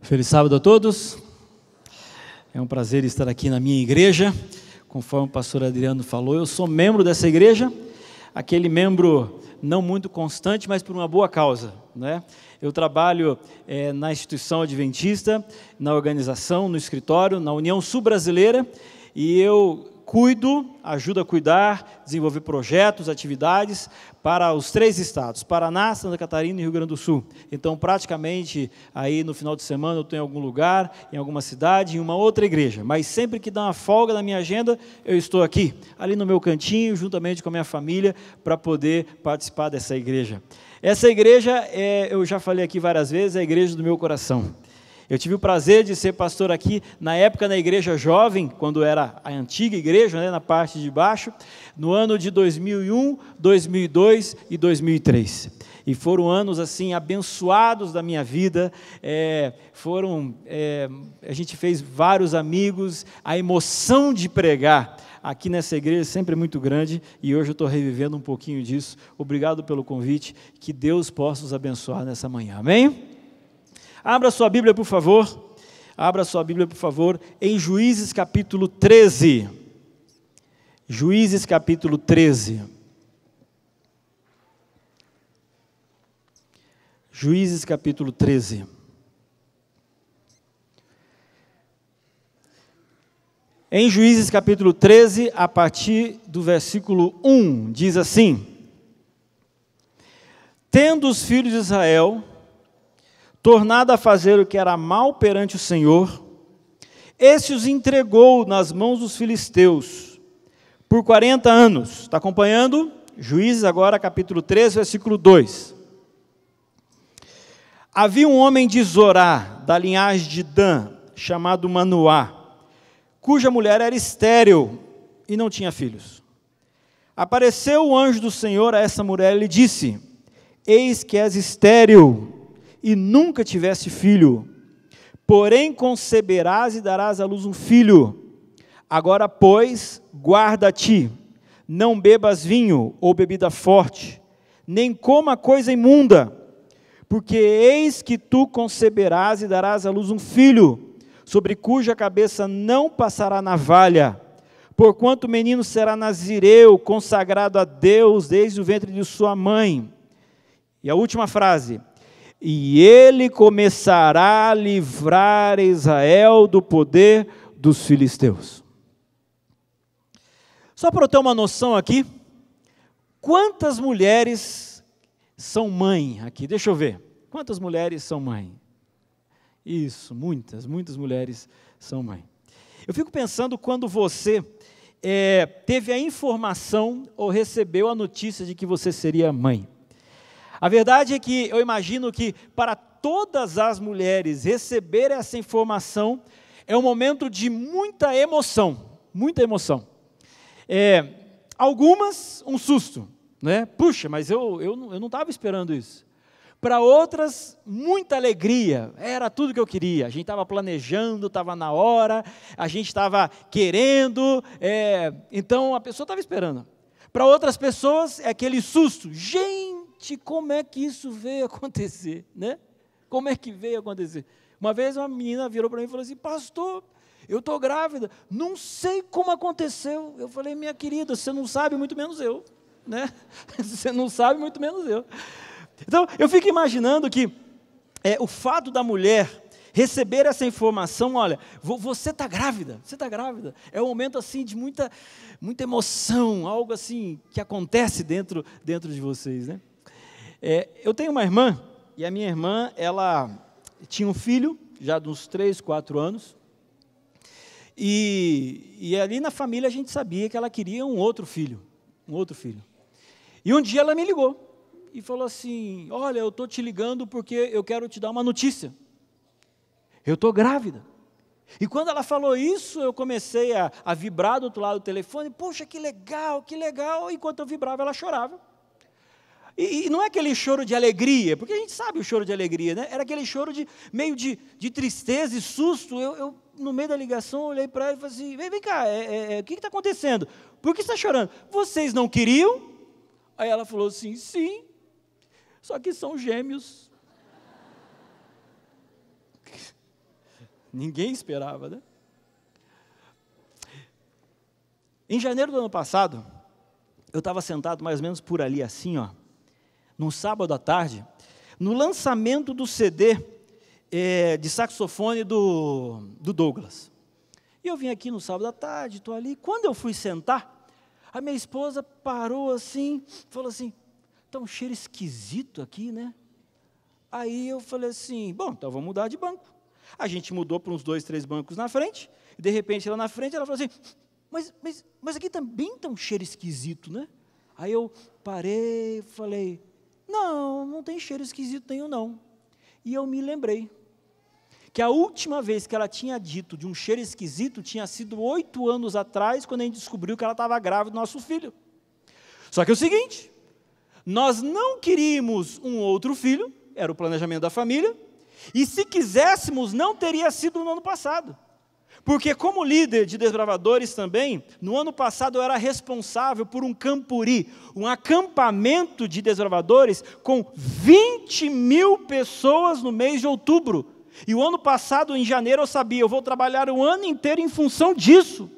Feliz sábado a todos. É um prazer estar aqui na minha igreja. Conforme o pastor Adriano falou, eu sou membro dessa igreja, aquele membro não muito constante, mas por uma boa causa. Né? Eu trabalho é, na instituição adventista, na organização, no escritório, na União Sul-Brasileira, e eu cuido, ajuda a cuidar, desenvolver projetos, atividades para os três estados, Paraná, Santa Catarina e Rio Grande do Sul. Então, praticamente aí no final de semana eu estou em algum lugar, em alguma cidade, em uma outra igreja, mas sempre que dá uma folga na minha agenda, eu estou aqui, ali no meu cantinho, juntamente com a minha família, para poder participar dessa igreja. Essa igreja, é, eu já falei aqui várias vezes, é a igreja do meu coração. Eu tive o prazer de ser pastor aqui na época na igreja jovem, quando era a antiga igreja, né, na parte de baixo, no ano de 2001, 2002 e 2003. E foram anos assim abençoados da minha vida. É, foram, é, a gente fez vários amigos. A emoção de pregar aqui nessa igreja é sempre é muito grande e hoje eu estou revivendo um pouquinho disso. Obrigado pelo convite. Que Deus possa os abençoar nessa manhã. Amém? Abra sua Bíblia, por favor. Abra sua Bíblia, por favor, em Juízes capítulo 13. Juízes capítulo 13. Juízes capítulo 13. Em Juízes capítulo 13, a partir do versículo 1, diz assim: Tendo os filhos de Israel tornado a fazer o que era mal perante o Senhor, esse os entregou nas mãos dos filisteus por 40 anos. Está acompanhando? Juízes, agora, capítulo 3, versículo 2. Havia um homem de Zorá, da linhagem de Dan, chamado Manoá, cuja mulher era estéril e não tinha filhos. Apareceu o anjo do Senhor a essa mulher e lhe disse: Eis que és estéril e nunca tiveste filho. Porém, conceberás e darás à luz um filho. Agora, pois, guarda-te, não bebas vinho ou bebida forte, nem coma coisa imunda, porque eis que tu conceberás e darás à luz um filho, sobre cuja cabeça não passará navalha. Porquanto o menino será nazireu, consagrado a Deus desde o ventre de sua mãe. E a última frase: e ele começará a livrar Israel do poder dos filisteus. Só para eu ter uma noção aqui, quantas mulheres são mãe aqui? Deixa eu ver. Quantas mulheres são mãe? Isso, muitas, muitas mulheres são mãe. Eu fico pensando quando você é, teve a informação ou recebeu a notícia de que você seria mãe. A verdade é que eu imagino que para todas as mulheres receber essa informação é um momento de muita emoção, muita emoção. É, algumas, um susto, né? Puxa, mas eu, eu, eu não estava esperando isso. Para outras, muita alegria, era tudo que eu queria. A gente estava planejando, estava na hora, a gente estava querendo, é, então a pessoa estava esperando. Para outras pessoas, é aquele susto, gente Gente, como é que isso veio acontecer, né? Como é que veio acontecer? Uma vez uma menina virou para mim e falou assim: Pastor, eu estou grávida, não sei como aconteceu. Eu falei: Minha querida, você não sabe, muito menos eu, né? você não sabe, muito menos eu. Então, eu fico imaginando que é, o fato da mulher receber essa informação, olha, você está grávida, você está grávida. É um momento assim de muita, muita emoção, algo assim que acontece dentro, dentro de vocês, né? É, eu tenho uma irmã, e a minha irmã, ela tinha um filho, já de uns 3, 4 anos, e, e ali na família a gente sabia que ela queria um outro filho, um outro filho. E um dia ela me ligou e falou assim: Olha, eu estou te ligando porque eu quero te dar uma notícia. Eu estou grávida. E quando ela falou isso, eu comecei a, a, vibrar do outro lado do telefone. Poxa, que legal, que legal. Enquanto eu vibrava, ela chorava. E, e, não é aquele choro de alegria, porque a gente sabe o choro de alegria, né? Era aquele choro de meio de, de tristeza e susto. Eu, eu no meio da ligação, olhei para ele e falei assim: vem, vem cá, é, é, é o que está acontecendo? Por que você está chorando? Vocês não queriam? Aí ela falou assim: sim, só que são gêmeos. Ninguém esperava, né? Em janeiro do ano passado, eu estava sentado mais ou menos por ali, assim, ó, num sábado à tarde, no lançamento do CD é, de saxofone do, do Douglas. E eu vim aqui no sábado à tarde, estou ali. Quando eu fui sentar, a minha esposa parou assim, falou assim: está um cheiro esquisito aqui, né? Aí eu falei assim: bom, então vamos mudar de banco. A gente mudou para uns dois, três bancos na frente, e de repente lá na frente ela falou assim: mas, mas, mas aqui também está um cheiro esquisito, né? Aí eu parei falei: não, não tem cheiro esquisito nenhum, não. E eu me lembrei que a última vez que ela tinha dito de um cheiro esquisito tinha sido oito anos atrás, quando a gente descobriu que ela estava grávida do nosso filho. Só que é o seguinte: nós não queríamos um outro filho, era o planejamento da família, e se quiséssemos, não teria sido no ano passado. Porque, como líder de desbravadores também, no ano passado eu era responsável por um campuri, um acampamento de desbravadores com 20 mil pessoas no mês de outubro. E o ano passado, em janeiro, eu sabia, eu vou trabalhar o ano inteiro em função disso.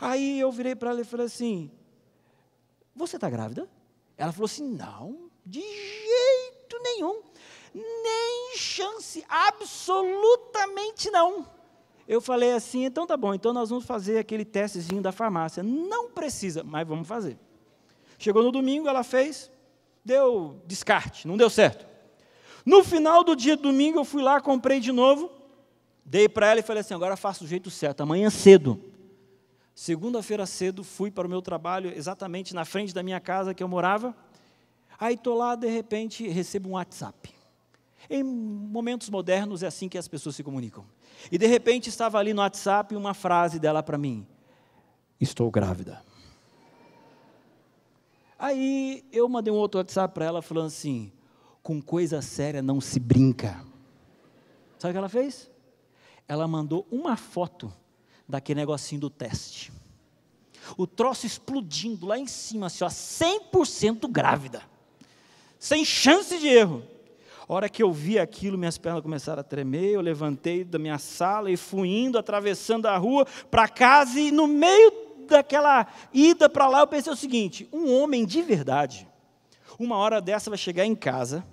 Aí eu virei para ela e falei assim: Você está grávida? Ela falou assim: Não, de jeito nenhum, nem chance, absolutamente não. Eu falei assim, então tá bom, então nós vamos fazer aquele testezinho da farmácia. Não precisa, mas vamos fazer. Chegou no domingo, ela fez, deu descarte, não deu certo. No final do dia domingo, eu fui lá, comprei de novo, dei para ela e falei assim: agora faço do jeito certo, amanhã cedo. Segunda-feira cedo, fui para o meu trabalho, exatamente na frente da minha casa que eu morava. Aí estou lá, de repente, recebo um WhatsApp. Em momentos modernos é assim que as pessoas se comunicam. E de repente estava ali no WhatsApp uma frase dela para mim: Estou grávida. Aí eu mandei um outro WhatsApp para ela falando assim: Com coisa séria não se brinca. Sabe o que ela fez? Ela mandou uma foto daquele negocinho do teste. O troço explodindo lá em cima, assim, ó, 100% grávida. Sem chance de erro hora que eu vi aquilo, minhas pernas começaram a tremer, eu levantei da minha sala e fui indo, atravessando a rua para casa, e no meio daquela ida para lá, eu pensei o seguinte: um homem de verdade, uma hora dessa vai chegar em casa,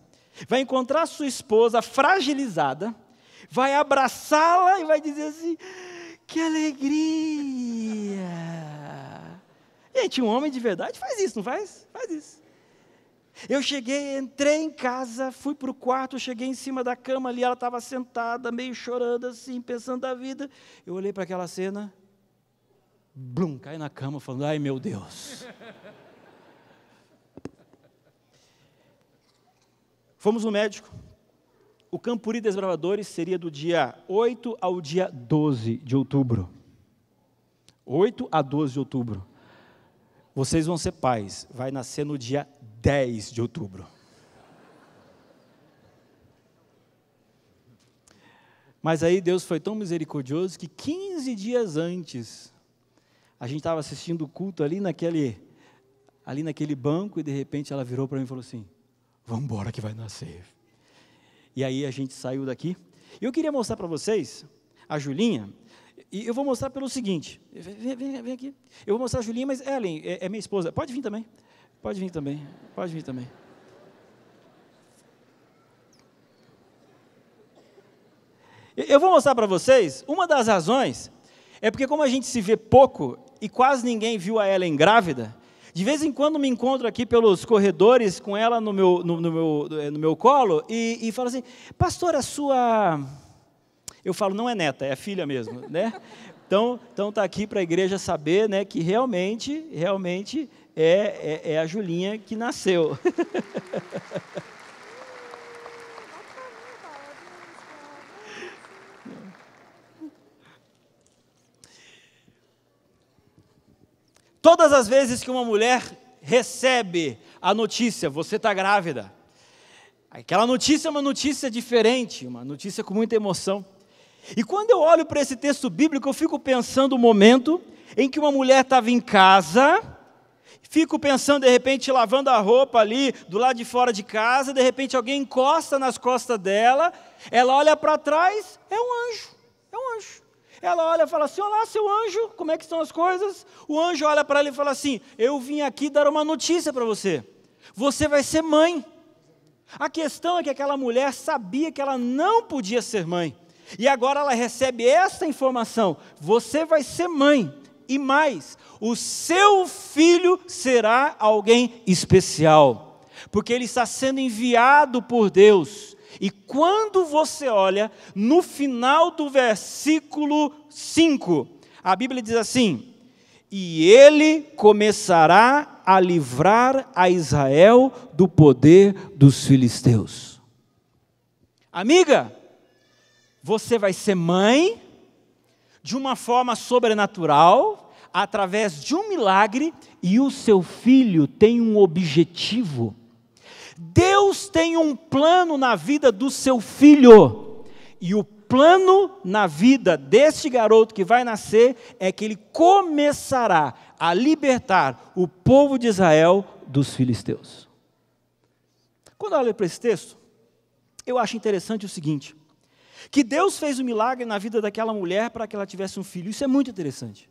vai encontrar sua esposa fragilizada, vai abraçá-la e vai dizer assim: que alegria! Gente, um homem de verdade faz isso, não faz? Faz isso. Eu cheguei, entrei em casa, fui para o quarto, cheguei em cima da cama ali, ela estava sentada, meio chorando assim, pensando da vida. Eu olhei para aquela cena, blum, caí na cama falando, ai meu Deus. Fomos no médico. O Campuri Desbravadores seria do dia 8 ao dia 12 de outubro. 8 a 12 de outubro. Vocês vão ser pais. Vai nascer no dia 10 de outubro. Mas aí Deus foi tão misericordioso que 15 dias antes, a gente estava assistindo o culto ali naquele, ali naquele banco e de repente ela virou para mim e falou assim: Vamos embora que vai nascer. E aí a gente saiu daqui. E eu queria mostrar para vocês a Julinha. E eu vou mostrar pelo seguinte: vem, vem, vem aqui. Eu vou mostrar a Julinha, mas Ellen é, é minha esposa. Pode vir também. Pode vir também, pode vir também. Eu vou mostrar para vocês uma das razões é porque como a gente se vê pouco e quase ninguém viu a Ellen grávida, de vez em quando me encontro aqui pelos corredores com ela no meu, no, no meu, eh, no meu colo e, e falo assim, pastor, a sua... Eu falo, não é neta, é filha mesmo, né? Então, então tá aqui para a igreja saber, né, que realmente, realmente é, é, é a Julinha que nasceu. Todas as vezes que uma mulher recebe a notícia, você está grávida, aquela notícia é uma notícia diferente, uma notícia com muita emoção. E quando eu olho para esse texto bíblico, eu fico pensando o momento em que uma mulher estava em casa, Fico pensando, de repente, lavando a roupa ali do lado de fora de casa, de repente alguém encosta nas costas dela, ela olha para trás, é um anjo, é um anjo. Ela olha e fala assim: Olá, seu anjo, como é que estão as coisas? O anjo olha para ele, e fala assim: Eu vim aqui dar uma notícia para você. Você vai ser mãe. A questão é que aquela mulher sabia que ela não podia ser mãe. E agora ela recebe essa informação: Você vai ser mãe. E mais, o seu filho será alguém especial, porque ele está sendo enviado por Deus. E quando você olha no final do versículo 5, a Bíblia diz assim: E ele começará a livrar a Israel do poder dos filisteus. Amiga, você vai ser mãe de uma forma sobrenatural, através de um milagre, e o seu filho tem um objetivo. Deus tem um plano na vida do seu filho, e o plano na vida deste garoto que vai nascer é que ele começará a libertar o povo de Israel dos filisteus. Quando eu olho para esse texto, eu acho interessante o seguinte: que Deus fez um milagre na vida daquela mulher para que ela tivesse um filho. Isso é muito interessante.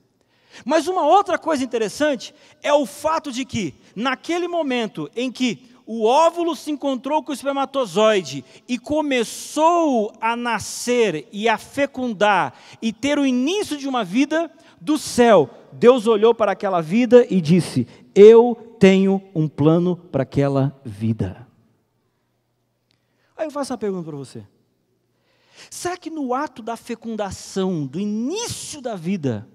Mas uma outra coisa interessante é o fato de que, naquele momento em que o óvulo se encontrou com o espermatozoide e começou a nascer e a fecundar e ter o início de uma vida do céu, Deus olhou para aquela vida e disse: Eu tenho um plano para aquela vida. Aí eu faço a pergunta para você. Será que no ato da fecundação, do início da vida,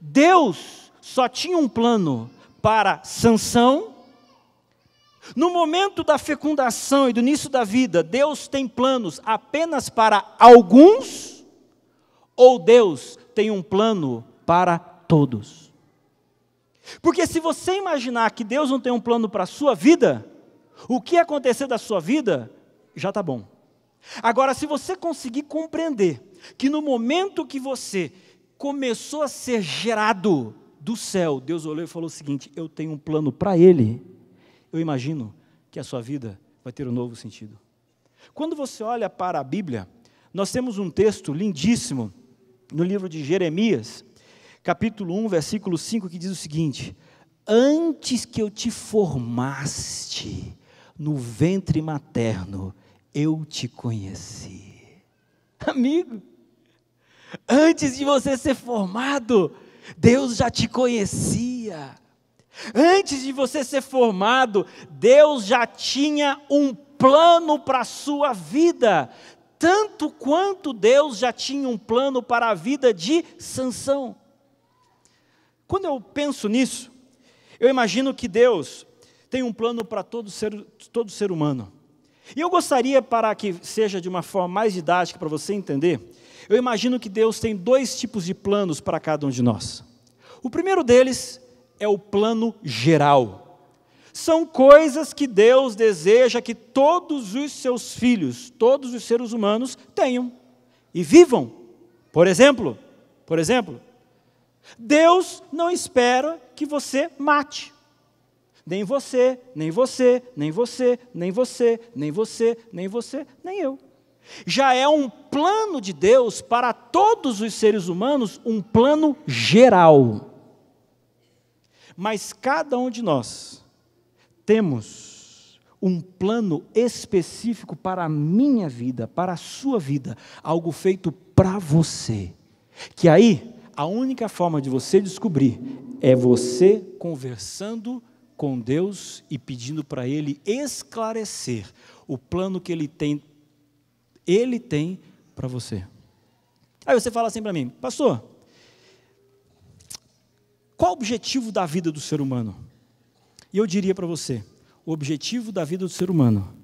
Deus só tinha um plano para sanção? No momento da fecundação e do início da vida, Deus tem planos apenas para alguns? Ou Deus tem um plano para todos? Porque se você imaginar que Deus não tem um plano para a sua vida, o que acontecer da sua vida já está bom. Agora, se você conseguir compreender que no momento que você começou a ser gerado do céu, Deus olhou e falou o seguinte: Eu tenho um plano para ele, eu imagino que a sua vida vai ter um novo sentido. Quando você olha para a Bíblia, nós temos um texto lindíssimo no livro de Jeremias, capítulo 1, versículo 5, que diz o seguinte: Antes que eu te formaste no ventre materno, eu te conheci. Amigo, antes de você ser formado, Deus já te conhecia. Antes de você ser formado, Deus já tinha um plano para a sua vida, tanto quanto Deus já tinha um plano para a vida de Sansão. Quando eu penso nisso, eu imagino que Deus tem um plano para todo ser, todo ser humano. E eu gostaria, para que seja de uma forma mais didática para você entender, eu imagino que Deus tem dois tipos de planos para cada um de nós. O primeiro deles é o plano geral. São coisas que Deus deseja que todos os seus filhos, todos os seres humanos tenham e vivam. Por exemplo, por exemplo, Deus não espera que você mate. Nem você, nem você, nem você, nem você, nem você, nem você, nem eu. Já é um plano de Deus para todos os seres humanos, um plano geral. Mas cada um de nós temos um plano específico para a minha vida, para a sua vida, algo feito para você. Que aí a única forma de você descobrir é você conversando com Deus e pedindo para Ele esclarecer o plano que Ele tem, Ele tem para você. Aí você fala assim para mim, pastor, qual o objetivo da vida do ser humano? E eu diria para você, o objetivo da vida do ser humano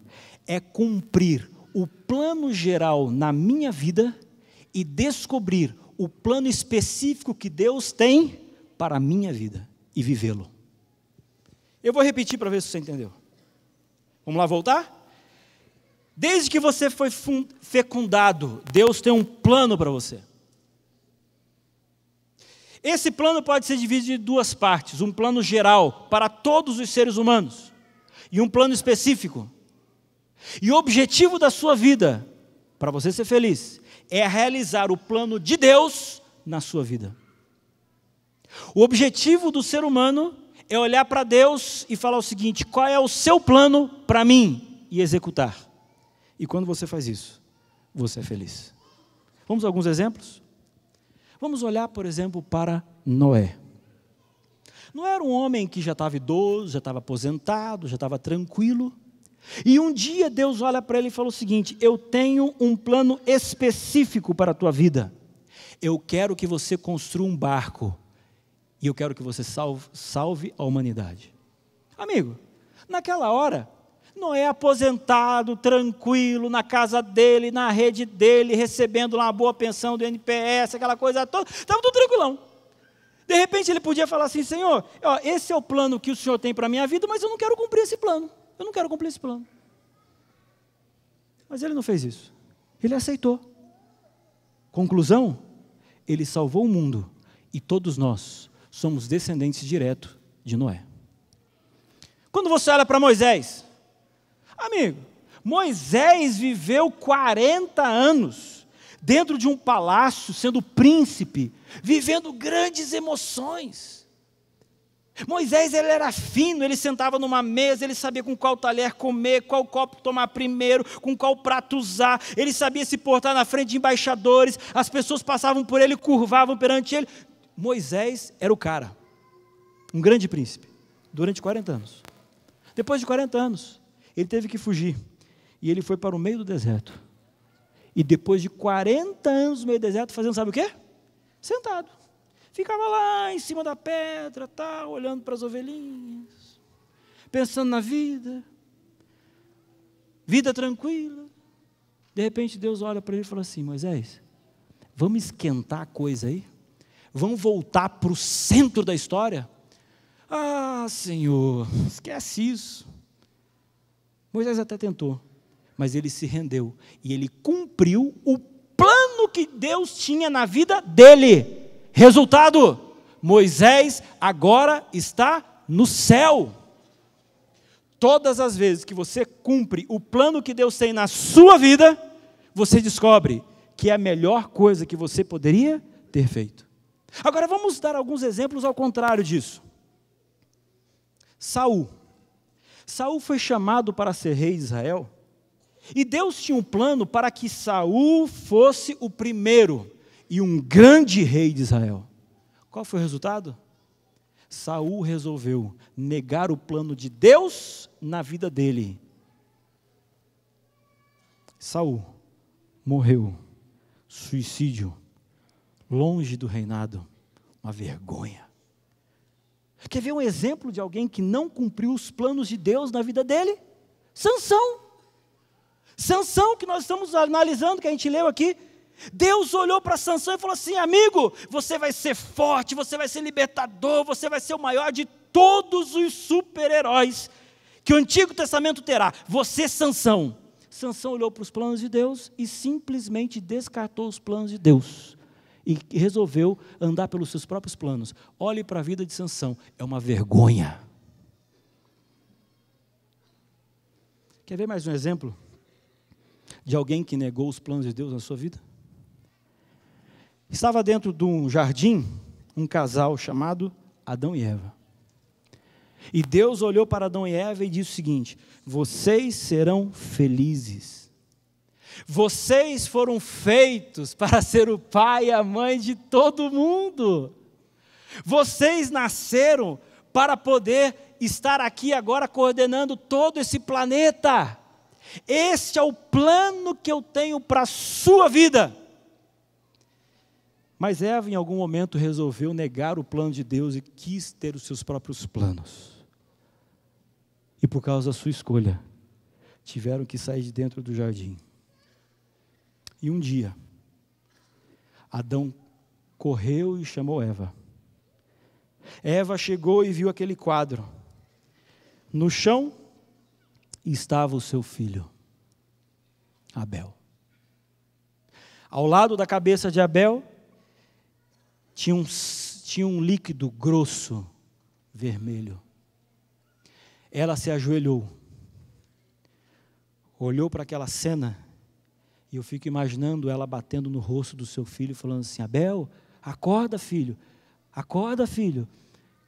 é cumprir o plano geral na minha vida e descobrir o plano específico que Deus tem para a minha vida e vivê-lo. Eu vou repetir para ver se você entendeu. Vamos lá voltar? Desde que você foi fecundado, Deus tem um plano para você. Esse plano pode ser dividido em duas partes: um plano geral para todos os seres humanos e um plano específico. E o objetivo da sua vida, para você ser feliz, é realizar o plano de Deus na sua vida. O objetivo do ser humano é olhar para Deus e falar o seguinte: qual é o seu plano para mim? E executar. E quando você faz isso, você é feliz. Vamos a alguns exemplos? Vamos olhar, por exemplo, para Noé. Não era um homem que já estava idoso, já estava aposentado, já estava tranquilo. E um dia Deus olha para ele e fala o seguinte: Eu tenho um plano específico para a tua vida. Eu quero que você construa um barco e eu quero que você salve, salve a humanidade. Amigo, naquela hora, Noé aposentado, tranquilo, na casa dele, na rede dele, recebendo lá uma boa pensão do NPS, aquela coisa toda, estava tudo tranquilão. De repente ele podia falar assim: Senhor, ó, esse é o plano que o Senhor tem para a minha vida, mas eu não quero cumprir esse plano. Eu não quero cumprir esse plano. Mas ele não fez isso. Ele aceitou. Conclusão: ele salvou o mundo e todos nós somos descendentes direto de Noé. Quando você olha para Moisés, amigo, Moisés viveu 40 anos dentro de um palácio, sendo príncipe, vivendo grandes emoções. Moisés ele era fino, ele sentava numa mesa, ele sabia com qual talher comer, qual copo tomar primeiro, com qual prato usar, ele sabia se portar na frente de embaixadores, as pessoas passavam por ele, curvavam perante ele. Moisés era o cara, um grande príncipe, durante 40 anos. Depois de 40 anos, ele teve que fugir e ele foi para o meio do deserto. E depois de 40 anos no meio do deserto, fazendo sabe o quê? Sentado. Ficava lá em cima da pedra, tal, olhando para as ovelhinhas, pensando na vida, vida tranquila. De repente Deus olha para ele e fala assim: Moisés, vamos esquentar a coisa aí? vão voltar para o centro da história? Ah, Senhor, esquece isso. Moisés até tentou, mas ele se rendeu e ele cumpriu o plano que Deus tinha na vida dele. Resultado: Moisés agora está no céu. Todas as vezes que você cumpre o plano que Deus tem na sua vida, você descobre que é a melhor coisa que você poderia ter feito. Agora vamos dar alguns exemplos ao contrário disso. Saul. Saul foi chamado para ser rei de Israel, e Deus tinha um plano para que Saul fosse o primeiro e um grande rei de Israel. Qual foi o resultado? Saul resolveu negar o plano de Deus na vida dele. Saul morreu. Suicídio longe do reinado, uma vergonha. Quer ver um exemplo de alguém que não cumpriu os planos de Deus na vida dele? Sansão. Sansão que nós estamos analisando, que a gente leu aqui, Deus olhou para Sansão e falou assim: "Amigo, você vai ser forte, você vai ser libertador, você vai ser o maior de todos os super-heróis que o Antigo Testamento terá. Você, Sansão." Sansão olhou para os planos de Deus e simplesmente descartou os planos de Deus e resolveu andar pelos seus próprios planos. Olhe para a vida de Sansão, é uma vergonha. Quer ver mais um exemplo de alguém que negou os planos de Deus na sua vida? Estava dentro de um jardim um casal chamado Adão e Eva. E Deus olhou para Adão e Eva e disse o seguinte: Vocês serão felizes. Vocês foram feitos para ser o pai e a mãe de todo mundo. Vocês nasceram para poder estar aqui agora coordenando todo esse planeta. Este é o plano que eu tenho para a sua vida. Mas Eva, em algum momento, resolveu negar o plano de Deus e quis ter os seus próprios planos. E por causa da sua escolha, tiveram que sair de dentro do jardim e um dia. Adão correu e chamou Eva. Eva chegou e viu aquele quadro. No chão estava o seu filho, Abel. Ao lado da cabeça de Abel tinha um, tinha um líquido grosso, vermelho. Ela se ajoelhou, olhou para aquela cena e eu fico imaginando ela batendo no rosto do seu filho, falando assim: Abel, acorda, filho, acorda, filho.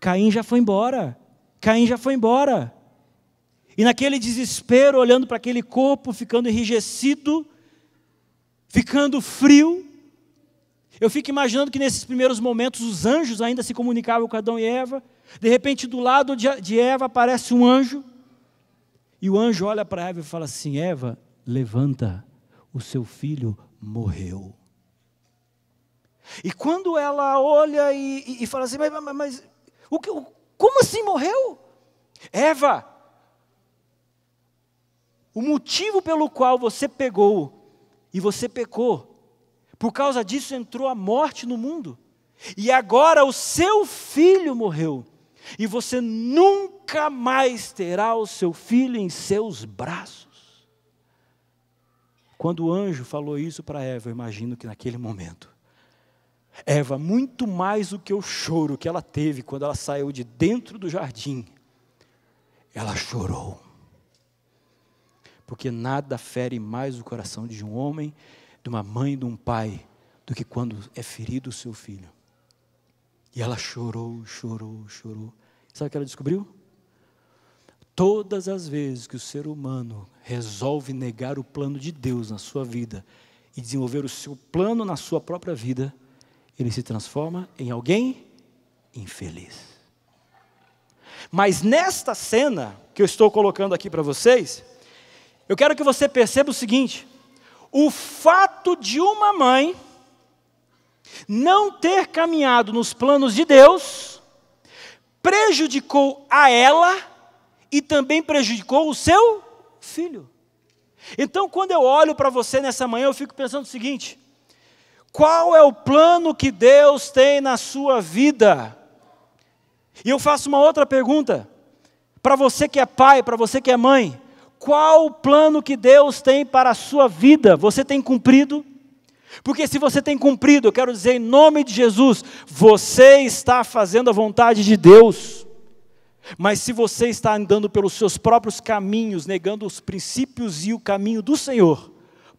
Caim já foi embora, Caim já foi embora. E naquele desespero, olhando para aquele corpo, ficando enrijecido, ficando frio, eu fico imaginando que nesses primeiros momentos os anjos ainda se comunicavam com Adão e Eva. De repente, do lado de Eva aparece um anjo. E o anjo olha para Eva e fala assim: Eva, levanta o seu filho morreu. E quando ela olha e, e, e fala assim, mas, mas, mas o que, o, como assim morreu? Eva, o motivo pelo qual você pegou e você pecou, por causa disso entrou a morte no mundo, e agora o seu filho morreu, e você nunca mais terá o seu filho em seus braços. Quando o anjo falou isso para Eva, eu imagino que naquele momento, Eva, muito mais do que o choro que ela teve quando ela saiu de dentro do jardim, ela chorou. Porque nada fere mais o coração de um homem, de uma mãe, de um pai, do que quando é ferido o seu filho. E ela chorou, chorou, chorou. Sabe o que ela descobriu? Todas as vezes que o ser humano resolve negar o plano de Deus na sua vida e desenvolver o seu plano na sua própria vida, ele se transforma em alguém infeliz. Mas nesta cena que eu estou colocando aqui para vocês, eu quero que você perceba o seguinte: o fato de uma mãe não ter caminhado nos planos de Deus prejudicou a ela e também prejudicou o seu filho. Então, quando eu olho para você nessa manhã, eu fico pensando o seguinte: qual é o plano que Deus tem na sua vida? E eu faço uma outra pergunta, para você que é pai, para você que é mãe: qual o plano que Deus tem para a sua vida? Você tem cumprido? Porque se você tem cumprido, eu quero dizer em nome de Jesus, você está fazendo a vontade de Deus. Mas se você está andando pelos seus próprios caminhos, negando os princípios e o caminho do Senhor,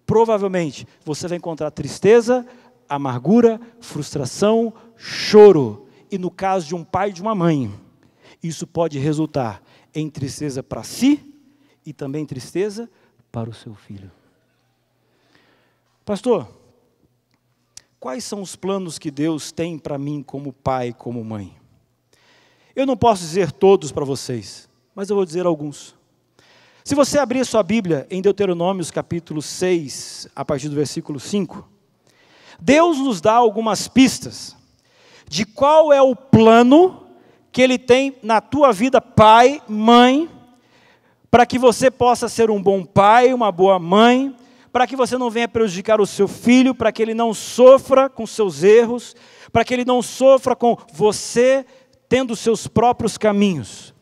provavelmente você vai encontrar tristeza, amargura, frustração, choro. E no caso de um pai e de uma mãe, isso pode resultar em tristeza para si e também tristeza para o seu filho. Pastor, quais são os planos que Deus tem para mim como pai, como mãe? Eu não posso dizer todos para vocês, mas eu vou dizer alguns. Se você abrir sua Bíblia em Deuteronômios capítulo 6, a partir do versículo 5, Deus nos dá algumas pistas de qual é o plano que Ele tem na tua vida, pai, mãe, para que você possa ser um bom pai, uma boa mãe, para que você não venha prejudicar o seu filho, para que ele não sofra com seus erros, para que ele não sofra com você tendo seus próprios caminhos.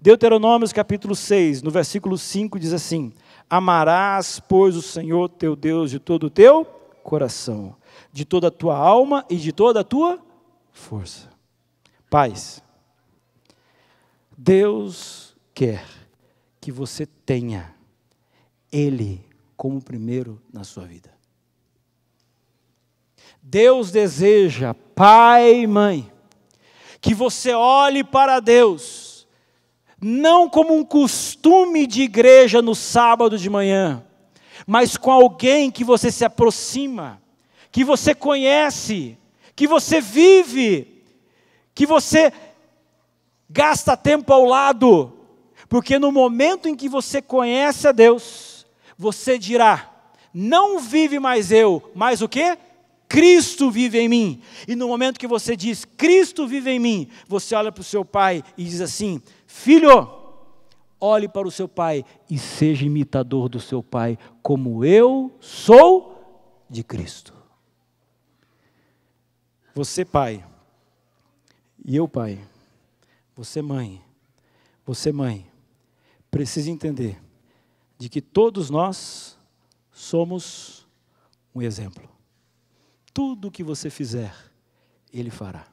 Deuteronômios capítulo 6, no versículo 5 diz assim: Amarás, pois, o Senhor teu Deus de todo o teu coração, de toda a tua alma e de toda a tua força. Paz. Deus quer que você tenha ele como primeiro na sua vida. Deus deseja, pai e mãe, que você olhe para Deus, não como um costume de igreja no sábado de manhã, mas com alguém que você se aproxima, que você conhece, que você vive, que você gasta tempo ao lado, porque no momento em que você conhece a Deus, você dirá: não vive mais eu, mas o quê? Cristo vive em mim. E no momento que você diz, Cristo vive em mim, você olha para o seu pai e diz assim: Filho, olhe para o seu pai e seja imitador do seu pai, como eu sou de Cristo. Você, pai, e eu, pai, você, mãe, você, mãe, precisa entender de que todos nós somos um exemplo. Tudo o que você fizer, Ele fará.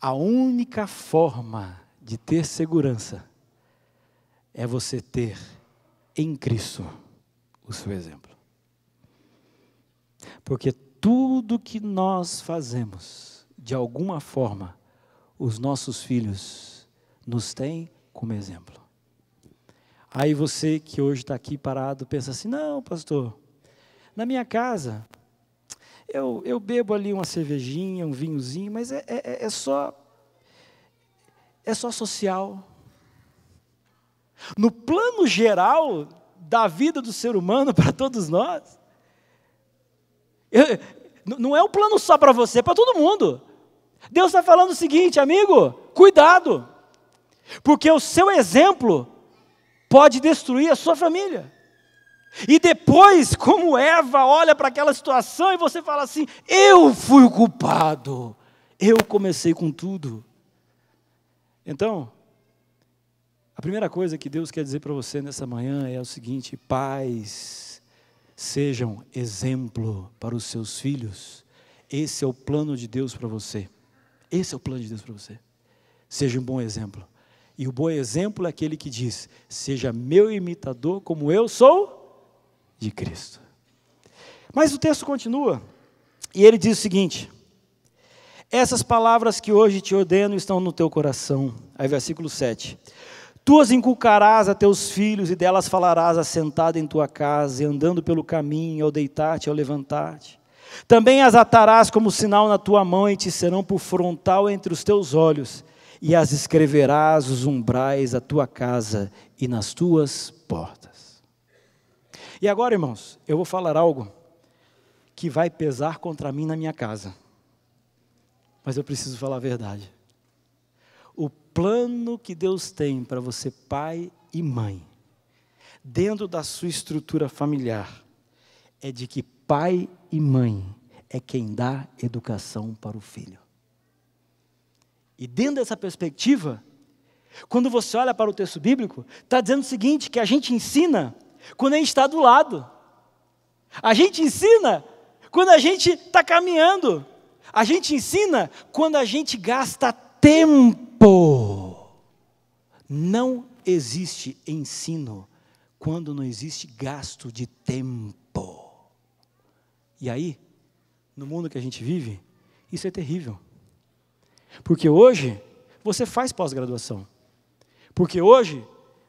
A única forma de ter segurança é você ter em Cristo o seu exemplo. Porque tudo que nós fazemos, de alguma forma, os nossos filhos nos têm como exemplo. Aí você que hoje está aqui parado pensa assim: não, pastor, na minha casa eu, eu bebo ali uma cervejinha, um vinhozinho, mas é, é, é, é só. É só social. No plano geral da vida do ser humano para todos nós, eu, não é um plano só para você, é para todo mundo. Deus está falando o seguinte, amigo, cuidado, porque o seu exemplo pode destruir a sua família. E depois, como Eva olha para aquela situação e você fala assim: eu fui o culpado, eu comecei com tudo. Então, a primeira coisa que Deus quer dizer para você nessa manhã é o seguinte: pais, sejam exemplo para os seus filhos. Esse é o plano de Deus para você. Esse é o plano de Deus para você. Seja um bom exemplo. E o bom exemplo é aquele que diz: seja meu imitador como eu sou de Cristo. Mas o texto continua, e ele diz o seguinte: Essas palavras que hoje te ordeno estão no teu coração. Aí, versículo 7. Tu as inculcarás a teus filhos e delas falarás assentado em tua casa e andando pelo caminho, ao deitar-te, ao levantar-te. Também as atarás como sinal na tua mão e te serão por frontal entre os teus olhos, e as escreverás os umbrais da tua casa e nas tuas portas. E agora, irmãos, eu vou falar algo que vai pesar contra mim na minha casa. Mas eu preciso falar a verdade. O plano que Deus tem para você, pai e mãe, dentro da sua estrutura familiar, é de que pai e mãe é quem dá educação para o filho. E dentro dessa perspectiva, quando você olha para o texto bíblico, está dizendo o seguinte: que a gente ensina quando a gente está do lado. A gente ensina quando a gente está caminhando. A gente ensina quando a gente gasta tempo. Não existe ensino quando não existe gasto de tempo. E aí, no mundo que a gente vive, isso é terrível. Porque hoje você faz pós-graduação. Porque hoje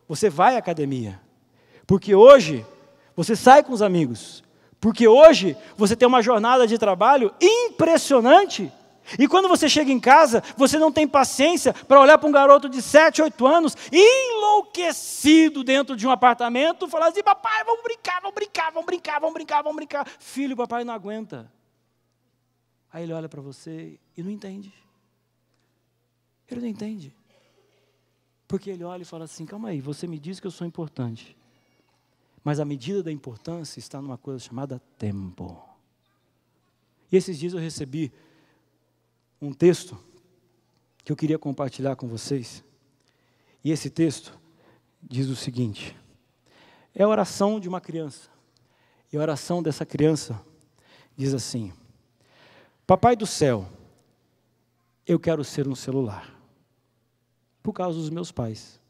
você vai à academia. Porque hoje você sai com os amigos. Porque hoje você tem uma jornada de trabalho impressionante. E quando você chega em casa, você não tem paciência para olhar para um garoto de 7, 8 anos, enlouquecido dentro de um apartamento, falar assim: papai, vamos brincar, vamos brincar, vamos brincar, vamos brincar, vamos brincar. Filho, papai não aguenta. Aí ele olha para você e não entende. Ele não entende. Porque ele olha e fala assim: calma aí, você me disse que eu sou importante. Mas a medida da importância está numa coisa chamada tempo. E esses dias eu recebi um texto que eu queria compartilhar com vocês. E esse texto diz o seguinte: é a oração de uma criança. E a oração dessa criança diz assim: Papai do céu, eu quero ser um celular, por causa dos meus pais.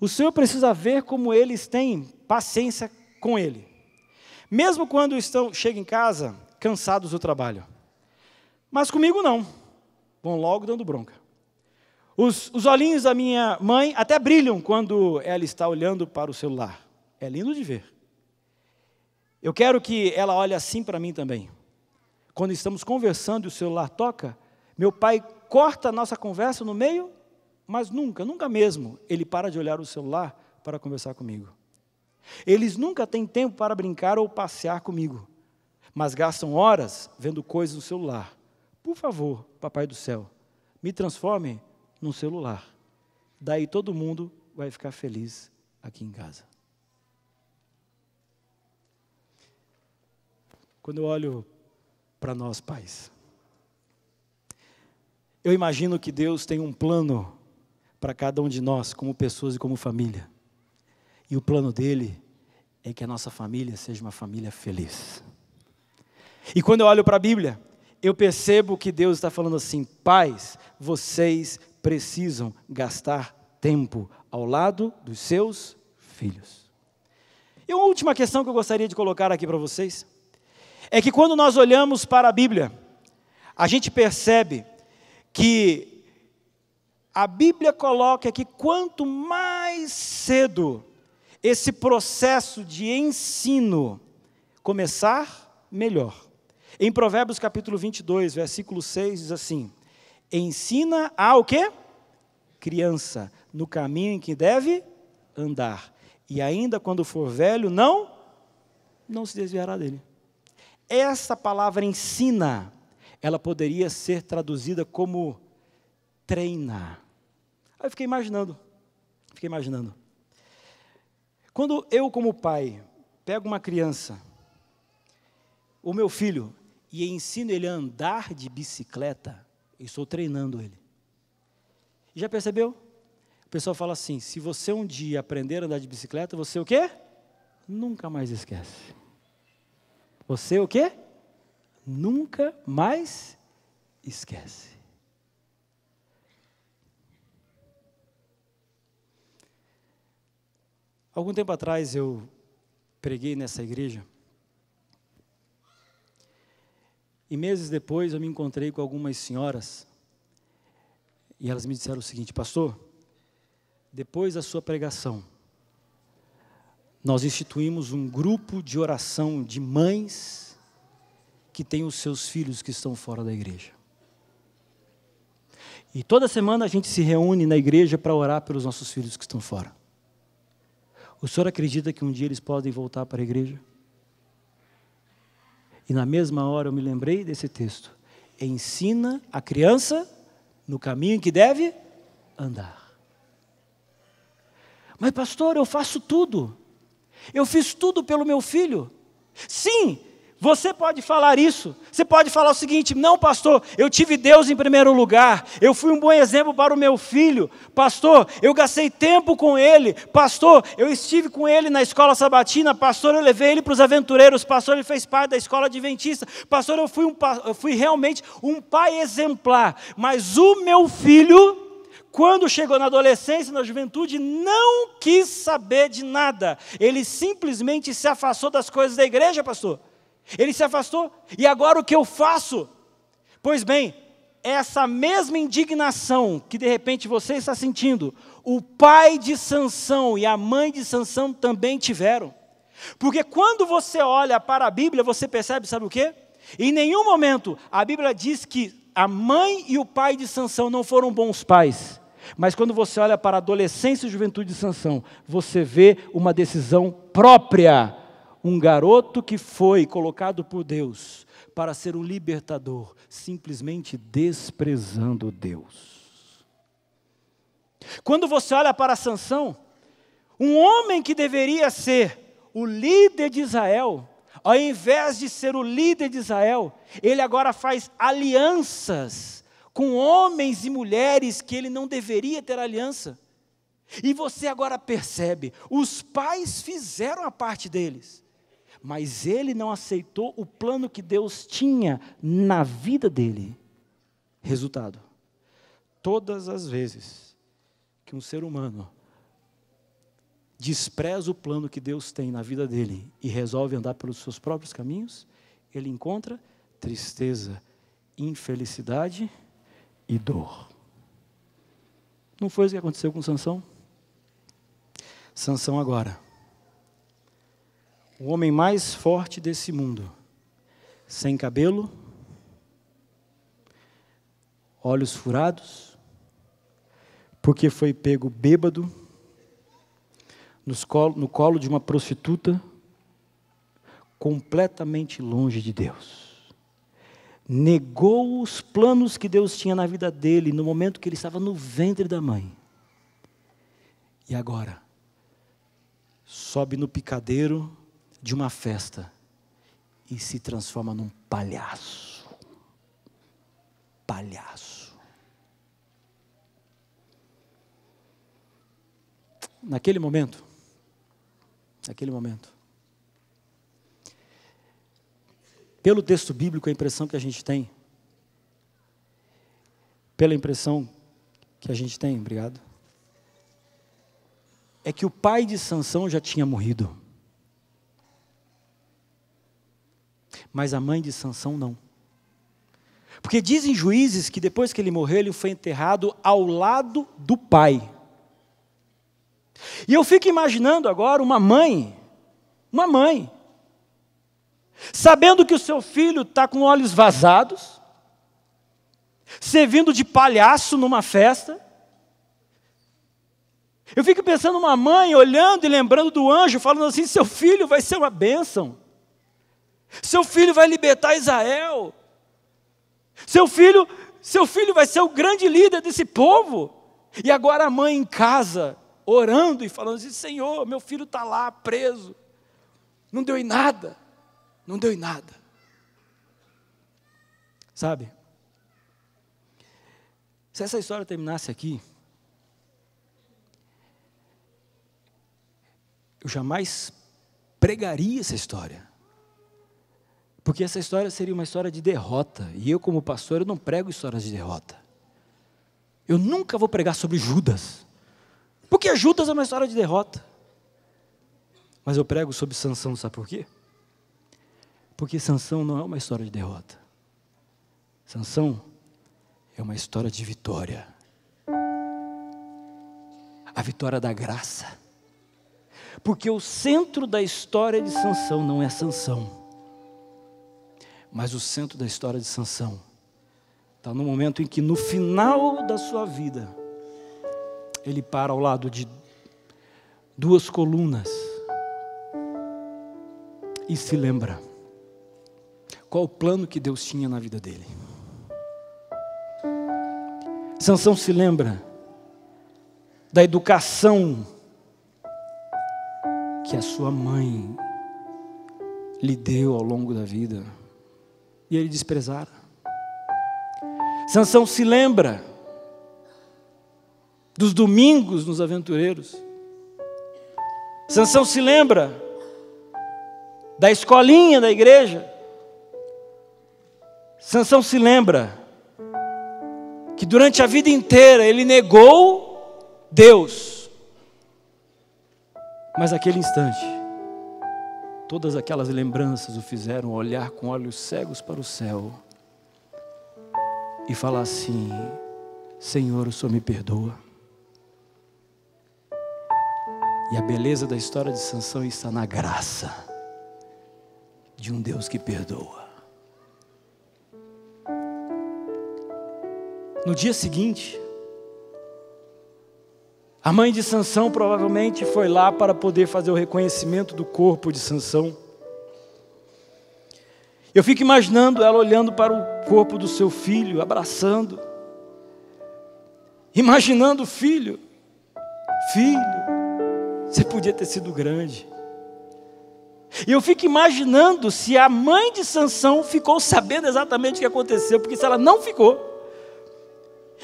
O Senhor precisa ver como eles têm paciência com Ele. Mesmo quando estão, chega em casa cansados do trabalho. Mas comigo não. Vão logo dando bronca. Os, os olhinhos da minha mãe até brilham quando ela está olhando para o celular. É lindo de ver. Eu quero que ela olhe assim para mim também. Quando estamos conversando e o celular toca, meu pai corta a nossa conversa no meio, mas nunca, nunca mesmo, ele para de olhar o celular para conversar comigo. Eles nunca têm tempo para brincar ou passear comigo, mas gastam horas vendo coisas no celular. Por favor, Papai do céu, me transforme num celular. Daí todo mundo vai ficar feliz aqui em casa. Quando eu olho para nós pais, eu imagino que Deus tem um plano para cada um de nós, como pessoas e como família. E o plano dele é que a nossa família seja uma família feliz. E quando eu olho para a Bíblia, eu percebo que Deus está falando assim: pais, vocês precisam gastar tempo ao lado dos seus filhos. E uma última questão que eu gostaria de colocar aqui para vocês é que quando nós olhamos para a Bíblia, a gente percebe que a Bíblia coloca que quanto mais cedo esse processo de ensino começar melhor. Em Provérbios capítulo 22, versículo 6 diz assim: Ensina a o quê? Criança no caminho em que deve andar, e ainda quando for velho, não não se desviará dele. Essa palavra ensina, ela poderia ser traduzida como treina. Aí eu fiquei imaginando, fiquei imaginando. Quando eu, como pai, pego uma criança, o meu filho, e ensino ele a andar de bicicleta, eu estou treinando ele. Já percebeu? O pessoal fala assim: se você um dia aprender a andar de bicicleta, você o quê? Nunca mais esquece. Você o quê? Nunca mais esquece. Algum tempo atrás eu preguei nessa igreja. E meses depois eu me encontrei com algumas senhoras e elas me disseram o seguinte: Pastor, depois da sua pregação, nós instituímos um grupo de oração de mães que têm os seus filhos que estão fora da igreja. E toda semana a gente se reúne na igreja para orar pelos nossos filhos que estão fora. O senhor acredita que um dia eles podem voltar para a igreja? E na mesma hora eu me lembrei desse texto. Ensina a criança no caminho que deve andar. Mas, pastor, eu faço tudo. Eu fiz tudo pelo meu filho. Sim, você pode falar isso. Você pode falar o seguinte: não, pastor, eu tive Deus em primeiro lugar. Eu fui um bom exemplo para o meu filho. Pastor, eu gastei tempo com ele. Pastor, eu estive com ele na escola sabatina. Pastor, eu levei ele para os aventureiros. Pastor, ele fez parte da escola adventista. Pastor, eu fui, um, eu fui realmente um pai exemplar. Mas o meu filho quando chegou na adolescência, na juventude, não quis saber de nada. Ele simplesmente se afastou das coisas da igreja, pastor. Ele se afastou. E agora o que eu faço? Pois bem, essa mesma indignação que de repente você está sentindo, o pai de Sansão e a mãe de Sansão também tiveram. Porque quando você olha para a Bíblia, você percebe, sabe o quê? Em nenhum momento a Bíblia diz que a mãe e o pai de Sansão não foram bons pais. Mas quando você olha para a adolescência e juventude de Sansão, você vê uma decisão própria um garoto que foi colocado por Deus para ser um libertador, simplesmente desprezando Deus. Quando você olha para Sansão, um homem que deveria ser o líder de Israel, ao invés de ser o líder de Israel, ele agora faz alianças com homens e mulheres que ele não deveria ter aliança. E você agora percebe, os pais fizeram a parte deles mas ele não aceitou o plano que Deus tinha na vida dele. Resultado: todas as vezes que um ser humano despreza o plano que Deus tem na vida dele e resolve andar pelos seus próprios caminhos, ele encontra tristeza, infelicidade e dor. Não foi isso que aconteceu com Sansão? Sansão agora o homem mais forte desse mundo, sem cabelo, olhos furados, porque foi pego bêbado no colo de uma prostituta, completamente longe de Deus. Negou os planos que Deus tinha na vida dele no momento que ele estava no ventre da mãe. E agora? Sobe no picadeiro de uma festa e se transforma num palhaço. Palhaço. Naquele momento, naquele momento, pelo texto bíblico, a impressão que a gente tem, pela impressão que a gente tem, obrigado, é que o pai de Sansão já tinha morrido. mas a mãe de Sansão não. Porque dizem juízes que depois que ele morreu, ele foi enterrado ao lado do pai. E eu fico imaginando agora uma mãe, uma mãe, sabendo que o seu filho está com olhos vazados, servindo de palhaço numa festa. Eu fico pensando uma mãe olhando e lembrando do anjo, falando assim: seu filho vai ser uma bênção. Seu filho vai libertar Israel. Seu filho, seu filho vai ser o grande líder desse povo. E agora a mãe em casa, orando e falando assim: Senhor, meu filho está lá preso. Não deu em nada. Não deu em nada. Sabe? Se essa história terminasse aqui, eu jamais pregaria essa história. Porque essa história seria uma história de derrota. E eu, como pastor, eu não prego histórias de derrota. Eu nunca vou pregar sobre Judas. Porque Judas é uma história de derrota. Mas eu prego sobre Sansão, sabe por quê? Porque Sansão não é uma história de derrota. Sansão é uma história de vitória. A vitória da graça. Porque o centro da história de Sansão não é Sansão mas o centro da história de Sansão está no momento em que no final da sua vida ele para ao lado de duas colunas e se lembra qual o plano que Deus tinha na vida dele. Sansão se lembra da educação que a sua mãe lhe deu ao longo da vida e ele desprezara. Sansão se lembra dos domingos nos aventureiros. Sansão se lembra da escolinha da igreja. Sansão se lembra que durante a vida inteira ele negou Deus. Mas naquele instante, Todas aquelas lembranças o fizeram olhar com olhos cegos para o céu e falar assim: Senhor, o Senhor me perdoa. E a beleza da história de Sansão está na graça de um Deus que perdoa. No dia seguinte, a mãe de Sansão provavelmente foi lá para poder fazer o reconhecimento do corpo de Sansão. Eu fico imaginando ela olhando para o corpo do seu filho, abraçando, imaginando o filho, filho, você podia ter sido grande. E eu fico imaginando se a mãe de Sansão ficou sabendo exatamente o que aconteceu, porque se ela não ficou,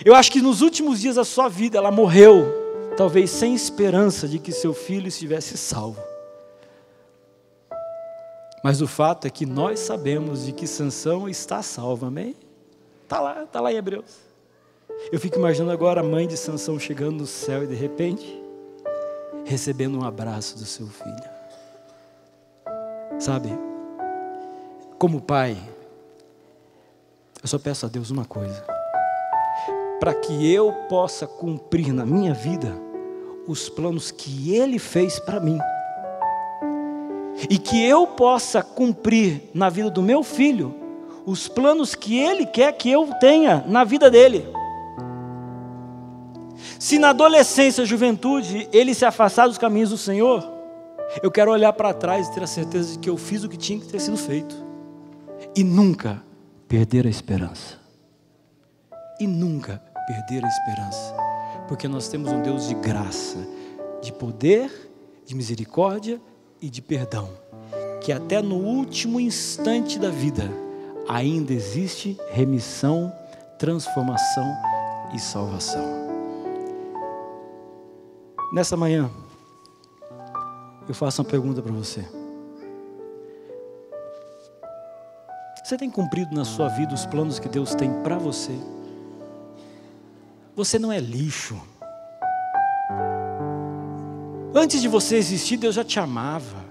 eu acho que nos últimos dias da sua vida ela morreu talvez sem esperança de que seu filho estivesse salvo. Mas o fato é que nós sabemos de que Sansão está salvo, amém? Está lá, está lá em Hebreus. Eu fico imaginando agora a mãe de Sansão chegando no céu e de repente recebendo um abraço do seu filho. Sabe? Como pai, eu só peço a Deus uma coisa: para que eu possa cumprir na minha vida os planos que Ele fez para mim. E que eu possa cumprir na vida do meu filho os planos que Ele quer que eu tenha na vida dele. Se na adolescência e juventude ele se afastar dos caminhos do Senhor, eu quero olhar para trás e ter a certeza de que eu fiz o que tinha que ter sido feito. E nunca perder a esperança. E nunca perder a esperança porque nós temos um Deus de graça, de poder, de misericórdia e de perdão, que até no último instante da vida ainda existe remissão, transformação e salvação. Nessa manhã, eu faço uma pergunta para você. Você tem cumprido na sua vida os planos que Deus tem para você? Você não é lixo. Antes de você existir, Deus já te amava.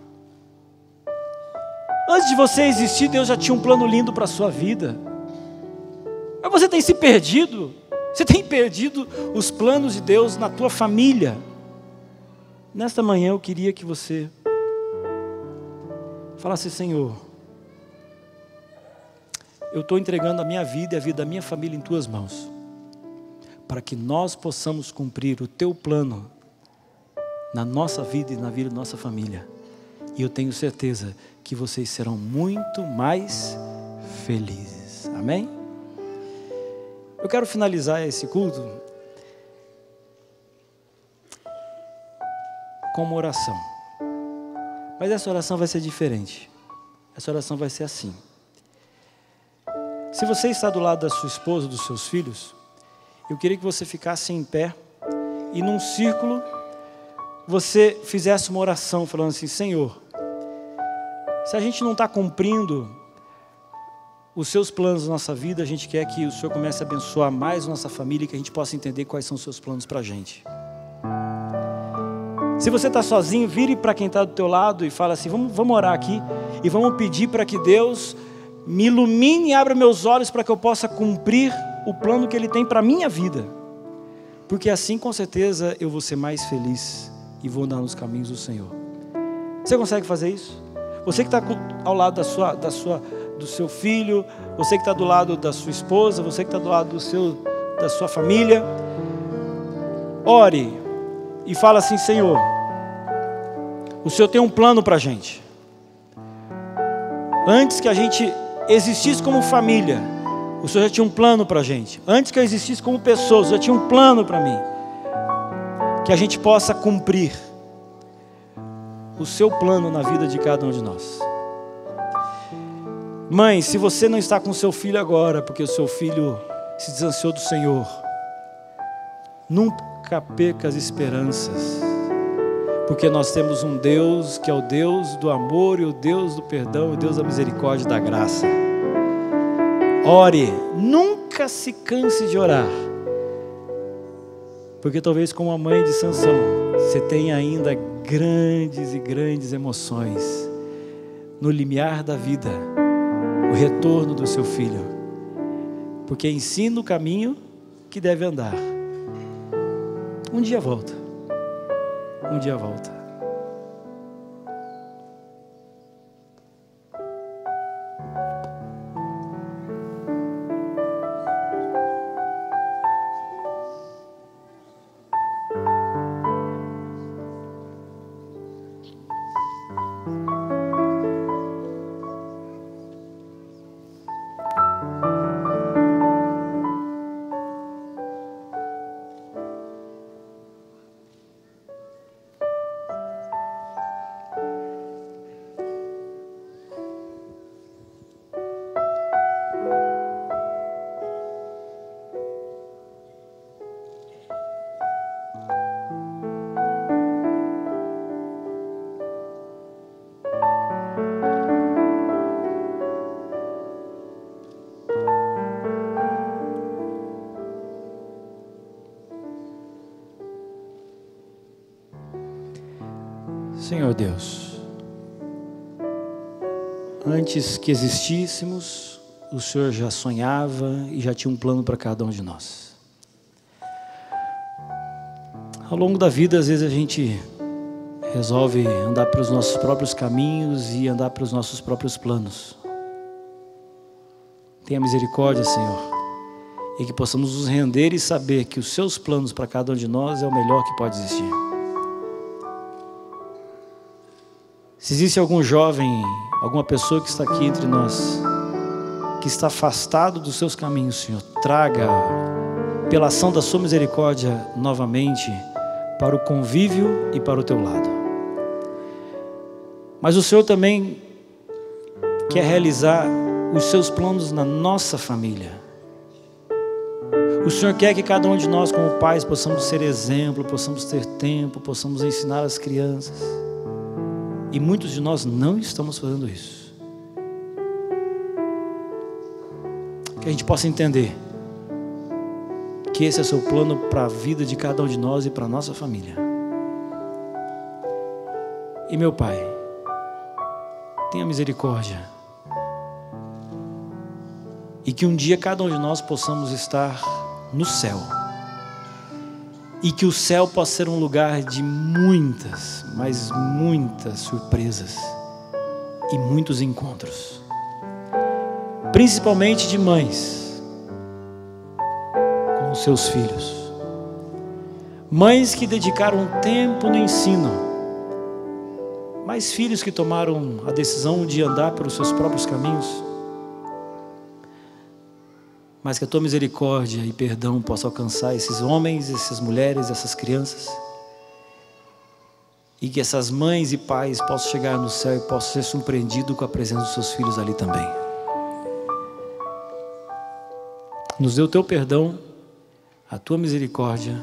Antes de você existir, Deus já tinha um plano lindo para a sua vida. Mas você tem se perdido. Você tem perdido os planos de Deus na tua família. Nesta manhã eu queria que você falasse, Senhor, eu estou entregando a minha vida e a vida da minha família em tuas mãos para que nós possamos cumprir o teu plano na nossa vida e na vida da nossa família. E eu tenho certeza que vocês serão muito mais felizes. Amém? Eu quero finalizar esse culto com uma oração. Mas essa oração vai ser diferente. Essa oração vai ser assim. Se você está do lado da sua esposa, dos seus filhos, eu queria que você ficasse em pé e num círculo você fizesse uma oração falando assim: Senhor, se a gente não está cumprindo os seus planos na nossa vida, a gente quer que o Senhor comece a abençoar mais nossa família e que a gente possa entender quais são os seus planos para a gente. Se você está sozinho, vire para quem está do teu lado e fala assim: vamos, vamos orar aqui e vamos pedir para que Deus me ilumine e abra meus olhos para que eu possa cumprir o plano que Ele tem para a minha vida. Porque assim, com certeza, eu vou ser mais feliz e vou andar nos caminhos do Senhor. Você consegue fazer isso? Você que está ao lado da sua, da sua, do seu filho, você que está do lado da sua esposa, você que está do lado do seu, da sua família, ore e fala assim: Senhor, o Senhor tem um plano para a gente. Antes que a gente existisse como família, o Senhor já tinha um plano para a gente. Antes que eu existisse como pessoa, o Senhor já tinha um plano para mim. Que a gente possa cumprir o seu plano na vida de cada um de nós. Mãe, se você não está com seu filho agora, porque o seu filho se desanciou do Senhor, nunca perca as esperanças, porque nós temos um Deus que é o Deus do amor e o Deus do perdão, o Deus da misericórdia e da graça. Ore, nunca se canse de orar. Porque talvez como a mãe de Sansão, você tenha ainda grandes e grandes emoções no limiar da vida, o retorno do seu filho. Porque ensina o caminho que deve andar. Um dia volta. Um dia volta. Senhor Deus, antes que existíssemos, o Senhor já sonhava e já tinha um plano para cada um de nós. Ao longo da vida, às vezes a gente resolve andar pelos nossos próprios caminhos e andar pelos nossos próprios planos. Tenha misericórdia, Senhor, e que possamos nos render e saber que os seus planos para cada um de nós é o melhor que pode existir. Se existe algum jovem, alguma pessoa que está aqui entre nós, que está afastado dos seus caminhos, Senhor, traga pela ação da sua misericórdia novamente para o convívio e para o teu lado. Mas o Senhor também quer realizar os seus planos na nossa família. O Senhor quer que cada um de nós, como pais, possamos ser exemplo, possamos ter tempo, possamos ensinar as crianças. E muitos de nós não estamos fazendo isso. Que a gente possa entender que esse é o seu plano para a vida de cada um de nós e para a nossa família. E meu Pai, tenha misericórdia. E que um dia cada um de nós possamos estar no céu e que o céu possa ser um lugar de muitas, mas muitas surpresas e muitos encontros, principalmente de mães com os seus filhos. Mães que dedicaram tempo no ensino, mas filhos que tomaram a decisão de andar pelos seus próprios caminhos mas que a tua misericórdia e perdão possa alcançar esses homens, essas mulheres, essas crianças. E que essas mães e pais possam chegar no céu e possam ser surpreendidos com a presença dos seus filhos ali também. Nos dê o teu perdão, a tua misericórdia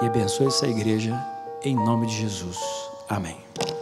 e abençoe essa igreja em nome de Jesus. Amém.